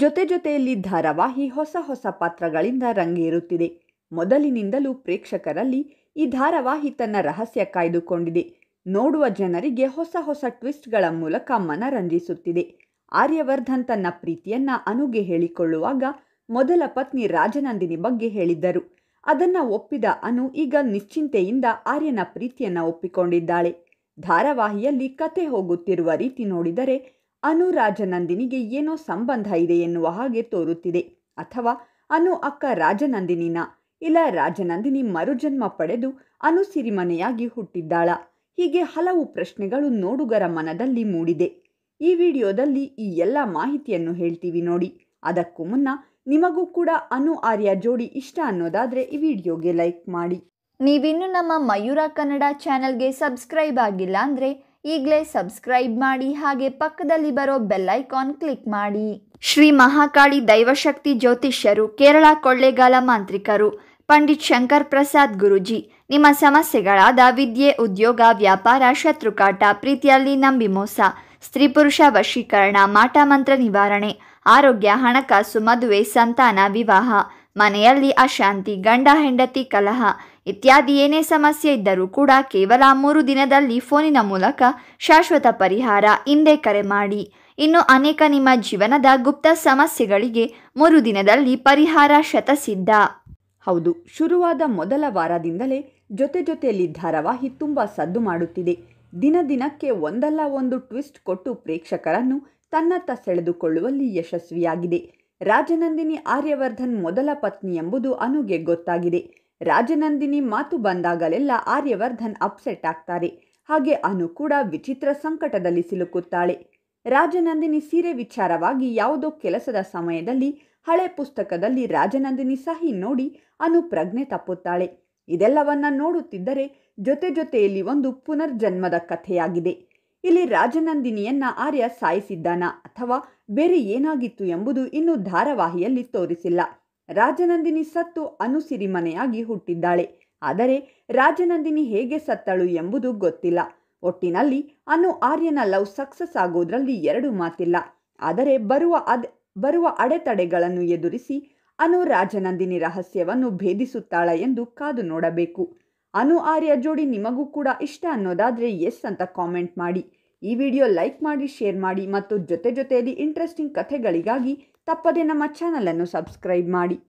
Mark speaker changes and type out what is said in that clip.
Speaker 1: ಜೊತೆ ಜೊತೆಯಲ್ಲಿ ಧಾರಾವಾಹಿ ಹೊಸ ಹೊಸ ಪಾತ್ರಗಳಿಂದ ರಂಗೇರುತ್ತಿದೆ ಮೊದಲಿನಿಂದಲೂ ಪ್ರೇಕ್ಷಕರಲ್ಲಿ ಈ ಧಾರಾವಾಹಿ ತನ್ನ ರಹಸ್ಯ ಕಾಯ್ದುಕೊಂಡಿದೆ ನೋಡುವ ಜನರಿಗೆ ಹೊಸ ಹೊಸ ಟ್ವಿಸ್ಟ್ಗಳ ಮೂಲಕ ಮನರಂಜಿಸುತ್ತಿದೆ ಆರ್ಯವರ್ಧನ್ ತನ್ನ ಪ್ರೀತಿಯನ್ನ ಅನುಗೆ ಹೇಳಿಕೊಳ್ಳುವಾಗ ಮೊದಲ ಪತ್ನಿ ರಾಜನಂದಿನಿ ಬಗ್ಗೆ ಹೇಳಿದ್ದರು ಅದನ್ನ ಒಪ್ಪಿದ ಅನು ಈಗ ನಿಶ್ಚಿಂತೆಯಿಂದ ಆರ್ಯನ ಪ್ರೀತಿಯನ್ನ ಒಪ್ಪಿಕೊಂಡಿದ್ದಾಳೆ ಧಾರಾವಾಹಿಯಲ್ಲಿ ಕತೆ ಹೋಗುತ್ತಿರುವ ರೀತಿ ನೋಡಿದರೆ ಅನು ರಾಜನಂದಿನಿಗೆ ಏನೋ ಸಂಬಂಧ ಇದೆ ಎನ್ನುವ ಹಾಗೆ ತೋರುತ್ತಿದೆ ಅಥವಾ ಅನು ಅಕ್ಕ ರಾಜನಂದಿನಿನ ಇಲ್ಲ ರಾಜನಂದಿನಿ ಮರುಜನ್ಮ ಪಡೆದು ಅನು ಸಿರಿಮನೆಯಾಗಿ ಹುಟ್ಟಿದ್ದಾಳ ಹೀಗೆ ಹಲವು ಪ್ರಶ್ನೆಗಳು ನೋಡುಗರ ಮನದಲ್ಲಿ ಮೂಡಿದೆ ಈ ವಿಡಿಯೋದಲ್ಲಿ ಈ ಎಲ್ಲ ಮಾಹಿತಿಯನ್ನು ಹೇಳ್ತೀವಿ ನೋಡಿ ಅದಕ್ಕೂ ಮುನ್ನ ನಿಮಗೂ ಕೂಡ ಅನು ಆರ್ಯ ಜೋಡಿ ಇಷ್ಟ ಅನ್ನೋದಾದರೆ ಈ ವಿಡಿಯೋಗೆ
Speaker 2: ಲೈಕ್ ಮಾಡಿ ನೀವಿನ್ನು ನಮ್ಮ ಮಯೂರ ಕನ್ನಡ ಚಾನೆಲ್ಗೆ ಸಬ್ಸ್ಕ್ರೈಬ್ ಆಗಿಲ್ಲ ಅಂದರೆ ಈಗಲೇ ಸಬ್ಸ್ಕ್ರೈಬ್ ಮಾಡಿ ಹಾಗೆ ಪಕ್ಕದಲ್ಲಿ ಬರೋ ಬೆಲ್ಲೈಕಾನ್ ಕ್ಲಿಕ್ ಮಾಡಿ ಶ್ರೀ ಮಹಾಕಾಳಿ ದೈವಶಕ್ತಿ ಜ್ಯೋತಿಷ್ಯರು ಕೇರಳ ಕೊಳ್ಳೇಗಾಲ ಮಾಂತ್ರಿಕರು ಪಂಡಿತ್ ಶಂಕರ್ ಪ್ರಸಾದ್ ಗುರುಜಿ ನಿಮ್ಮ ಸಮಸ್ಯೆಗಳಾದ ವಿದ್ಯೆ ಉದ್ಯೋಗ ವ್ಯಾಪಾರ ಶತ್ರುಕಾಟ ಪ್ರೀತಿಯಲ್ಲಿ ನಂಬಿ ಮೋಸ ಸ್ತ್ರೀ ಪುರುಷ ವಶೀಕರಣ ಮಾಟ ಮಂತ್ರ ನಿವಾರಣೆ ಆರೋಗ್ಯ ಹಣಕಾಸು ಮದುವೆ ಸಂತಾನ ವಿವಾಹ ಮನೆಯಲ್ಲಿ ಅಶಾಂತಿ ಗಂಡ ಹೆಂಡತಿ ಕಲಹ ಇತ್ಯಾದಿ ಏನೇ ಸಮಸ್ಯೆ ಇದ್ದರೂ ಕೂಡ ಕೇವಲ ಮೂರು ದಿನದಲ್ಲಿ ಫೋನಿನ ಮೂಲಕ ಶಾಶ್ವತ ಪರಿಹಾರ ಹಿಂದೆ ಕರೆ ಮಾಡಿ ಇನ್ನು ಅನೇಕ ನಿಮ್ಮ ಜೀವನದ ಗುಪ್ತ ಸಮಸ್ಯೆಗಳಿಗೆ ಮೂರು ದಿನದಲ್ಲಿ ಪರಿಹಾರ ಶತಸಿದ್ಧ ಹೌದು ಶುರುವಾದ
Speaker 1: ಮೊದಲ ವಾರದಿಂದಲೇ ಜೊತೆ ಜೊತೆಯಲ್ಲಿ ಧಾರಾವಾಹಿ ತುಂಬ ಸದ್ದು ಮಾಡುತ್ತಿದೆ ದಿನ ದಿನಕ್ಕೆ ಒಂದಲ್ಲ ಒಂದು ಟ್ವಿಸ್ಟ್ ಕೊಟ್ಟು ಪ್ರೇಕ್ಷಕರನ್ನು ತನ್ನತ್ತ ಸೆಳೆದುಕೊಳ್ಳುವಲ್ಲಿ ಯಶಸ್ವಿಯಾಗಿದೆ ರಾಜನಂದಿನಿ ಆರ್ಯವರ್ಧನ್ ಮೊದಲ ಪತ್ನಿ ಎಂಬುದು ಅನುಗೆ ಗೊತ್ತಾಗಿದೆ ರಾಜನಂದಿನಿ ಮಾತು ಬಂದಾಗಲೆಲ್ಲ ಆರ್ಯವರ್ಧನ್ ಅಪ್ಸೆಟ್ ಆಗ್ತಾರೆ ಹಾಗೆ ಅನು ಕೂಡ ವಿಚಿತ್ರ ಸಂಕಟದಲ್ಲಿ ಸಿಲುಕುತ್ತಾಳೆ ರಾಜನಂದಿನಿ ಸೀರೆ ವಿಚಾರವಾಗಿ ಯಾವುದೋ ಕೆಲಸದ ಸಮಯದಲ್ಲಿ ಹಳೆ ಪುಸ್ತಕದಲ್ಲಿ ರಾಜನಂದಿನಿ ಸಹಿ ನೋಡಿ ಅನು ಪ್ರಜ್ಞೆ ತಪ್ಪುತ್ತಾಳೆ ಇದೆಲ್ಲವನ್ನ ನೋಡುತ್ತಿದ್ದರೆ ಜೊತೆ ಜೊತೆಯಲ್ಲಿ ಒಂದು ಪುನರ್ಜನ್ಮದ ಕಥೆಯಾಗಿದೆ ಇಲ್ಲಿ ರಾಜನಂದಿನಿಯನ್ನ ಆರ್ಯ ಸಾಯಿಸಿದ್ದಾನ ಅಥವಾ ಬೇರೆ ಏನಾಗಿತ್ತು ಎಂಬುದು ಇನ್ನೂ ಧಾರಾವಾಹಿಯಲ್ಲಿ ತೋರಿಸಿಲ್ಲ ರಾಜನಂದಿನಿ ಸತ್ತು ಅನುಸಿರಿಮನೆಯಾಗಿ ಹುಟ್ಟಿದ್ದಾಳೆ ಆದರೆ ರಾಜನಂದಿನಿ ಹೇಗೆ ಸತ್ತಳು ಎಂಬುದು ಗೊತ್ತಿಲ್ಲ ಒಟ್ಟಿನಲ್ಲಿ ಅನು ಆರ್ಯನ ಲವ್ ಸಕ್ಸಸ್ ಆಗೋದ್ರಲ್ಲಿ ಎರಡು ಮಾತಿಲ್ಲ ಆದರೆ ಬರುವ ಅದ್ ಬರುವ ಅಡೆತಡೆಗಳನ್ನು ಎದುರಿಸಿ ಅನು ರಾಜನಂದಿನಿ ರಹಸ್ಯವನ್ನು ಭೇದಿಸುತ್ತಾಳ ಎಂದು ಕಾದು ನೋಡಬೇಕು ಅನು ಆರ್ಯ ಜೋಡಿ ನಿಮಗೂ ಕೂಡ ಇಷ್ಟ ಅನ್ನೋದಾದರೆ ಎಸ್ ಅಂತ ಕಾಮೆಂಟ್ ಮಾಡಿ ಈ ವಿಡಿಯೋ ಲೈಕ್ ಮಾಡಿ ಶೇರ್ ಮಾಡಿ ಮತ್ತು ಜೊತೆ ಜೊತೆಯಲ್ಲಿ ಇಂಟ್ರೆಸ್ಟಿಂಗ್ ಕಥೆಗಳಿಗಾಗಿ ತಪ್ಪದೇ ನಮ್ಮ ಚಾನಲನ್ನು ಸಬ್ಸ್ಕ್ರೈಬ್ ಮಾಡಿ